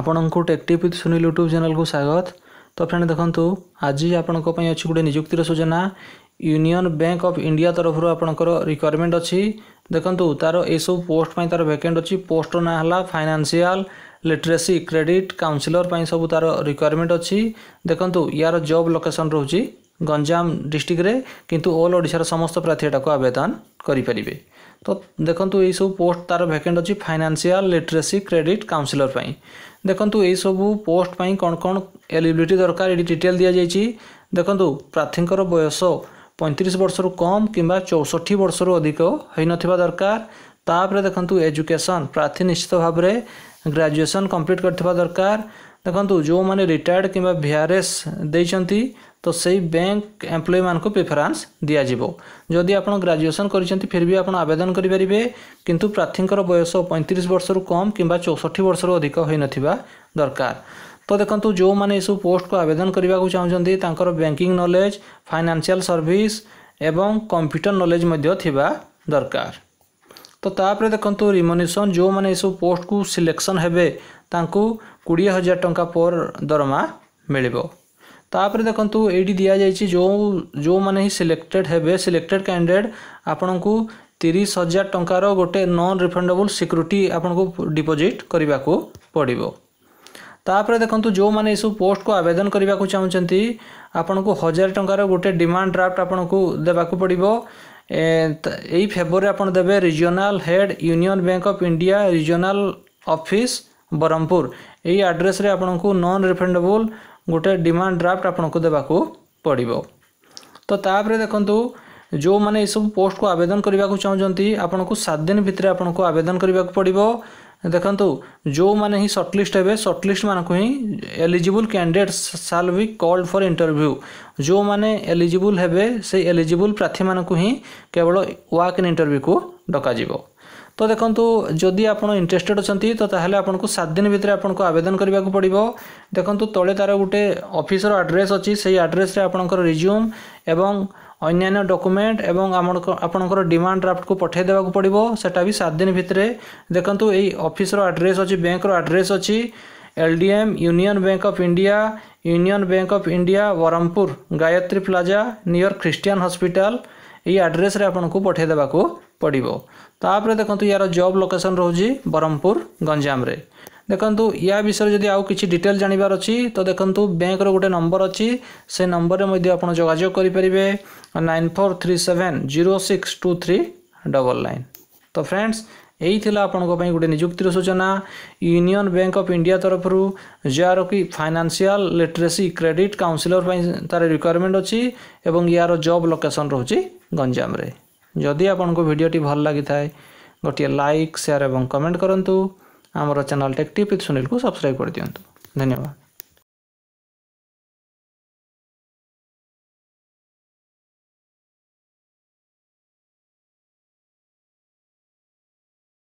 ଆପଣଙ୍କୁ ଟେକ୍ଟିପ୍ with Sunil YouTube ଚ୍ୟାନେଲ୍କୁ ସ୍ୱାଗତ ତ ଫ୍ରେଣ୍ଡ୍ ଦେଖନ୍ତୁ ଆଜି ଆପଣଙ୍କ ପାଇଁ ଅଛି ଗୋଟେ ନିଯୁକ୍ତିର ସୂଚନା ୟୁନିୟନ୍ ବ୍ୟାଙ୍କ ଅଫ୍ ଇଣ୍ଡିଆ ତରଫରୁ ଆପଣଙ୍କର ରିକ୍ୱାରମେଣ୍ଟ ଅଛି ଦେଖନ୍ତୁ ତା'ର ଏସବୁ ପୋଷ୍ଟ ପାଇଁ ତା'ର ଭ୍ୟାକେଣ୍ଟ ଅଛି ପୋଷ୍ଟର ନାଁ ହେଲା ଫାଇନାନ୍ସିଆଲ୍ ଲିଟରେସି କ୍ରେଡ଼ିଟ୍ କାଉନସିଲର୍ ପାଇଁ ସବୁ ତା'ର ରିକ୍ୱାରମେଣ୍ଟ ଅଛି ଦେଖନ୍ତୁ ୟାର ଜବ୍ ଲୋକେସନ୍ ରହୁଛି ଗଞ୍ଜାମ ଡିଷ୍ଟ୍ରିକ୍ଟରେ କିନ୍ତୁ ଅଲ୍ ଓଡ଼ିଶାର ସମସ୍ତ ପ୍ରାର୍ଥୀ ଏଟାକୁ ଆବେଦନ କରିପାରିବେ তো দেখন্তু এইসব পোস্ট তার ভ্যাকেন্ট অছি ফাইনান্সিয়াল লিটারেসি ক্রেডিট কাউন্সিলর পাই দেখন্তু এইসব পোস্ট পাই কোণ কোণ এলিজিবিলিটি দরকার এটি ডিটেল দিয়া যাইছি দেখন্তু প্রার্থীঙ্কর বয়স পঁয়ত্রিশ বর্ষর কম কিংবা চৌষঠি বর্ষর অধিক হয়ে নথিবা দরকার তাপরে দেখন্তু এজুকেশন প্রার্থী নিশ্চিত ভাবে গ্রাজুয়েসন কমপ্লিট করিথিবা দরকার দেখন্তু ଯେଉଁମାନେ ରିଟାୟାର୍ଡ଼ କିମ୍ବା ଭି ଆର୍ ଏସ୍ ଦେଇଛନ୍ତି तो से बैंक एम्प्लय मान को प्रिफरेन्स दिजाव आप ग्राजुएसन कर फिर भी आप आवेदन करेंगे कितु प्रार्थी बयस पैंतीस वर्ष रू कम कि चौसठ वर्ष रू अधिक हो दरकार तो देखो जो मैंने सब पोस्ट को आवेदन करने को चाहती बैंकिंग नलेज फाइनान्सील सर्विस एवं कंप्यूटर नलेज दरकार तो तापर देखो रिमोनेसन जो मैंने सब पोस्ट को सिलेक्शन होते कोड़े हजार टाँह पर दरमा मिले तापर देखो ये दि जाइए जो जो मैंने सिलेक्टेड हे सिलेक्टेड कैंडिडेट आपण को तीस हजार टकर गोटे नन रिफंडेबुल सिक्यूरीटी आपको डिपोजिट करने को पड़ो तापर देखूँ जो मैंने सब पोस्ट को आवेदन करने को चाहते आपण को हजार टकर गोटे डिमांड ड्राफ्ट आपन को देवाक पड़ो येबर आप देवे regional head union bank of India regional office Berhampur यही आड्रेस आपन को नन रिफंडेबुल गोटे डिमांड ड्राफ्ट आपको देवाक पड़ो तो देखु जो मैंने ये सब पोस्ट को आवेदन करने को चाहती आपन को सात दिन भितर आपको आवेदन करने को पड़ो देखु जो मैंने सर्टलीस्ट हे सर्टलिस्ट मानक ही एलिजिबल कैंडिडेट साल वि कल्ड फॉर इंटरव्यू जो मैंने एलिजिबल हे से एलिजिबल प्रार्थी मानक ही केवल वाक इन इंटरव्यू को डकज তো দেখন্তু যদি আপন ইন্টারেস্টেড অনেক তো তাহলে আপনার সাত দিন ভিতরে আপনার আবেদন করা পড়ব দেখুন তলে তার গোটে অফিসর আড্রেস অছি সেই আড্রেসে আপনার রিজ্যুম এবং অন্যান্য ডকুমেন্ট এবং আপনার ডিমান্ড ড্রাফ্টক পঠাই দেওয়া পড়ব সেটা বি সাত দিন ভিতরে দেখুন এই অফিসর আড্রেস অছি ব্যাঙ্কর আড্রেস অছি LDM union bank of India union bank of India Berhampur Gayatri plaza near Christian hospital address आपको पठेदे पड़ो तापर देखो यार जब लोकेसन रोज ब्रह्मपुर गंजाम देखु या विषय जदि आज किसी डिटेल जानवर अच्छी तो देखो बैंक रोटे नंबर अच्छी से नंबर में आप जोजोग करें nine four three seven zero six two three double nine तो फ्रेंड्स यही आपण गोटे निजुक्ति सूचना यूनियन बैंक ऑफ इंडिया तरफ जार कि फाइनेंशियल लिटरेसी क्रेडिट काउनसिलर पर तार रिक्वयरमेंट अच्छी यार जॉब लोकेशन रोचे गंजाम जदि आपन को भिडटी भल लगी थाए गोटे लाइक सेयार और कमेंट करूँ आमर चेल टेक्टिप सुनील को सब्सक्राइब कर दिंतु धन्यवाद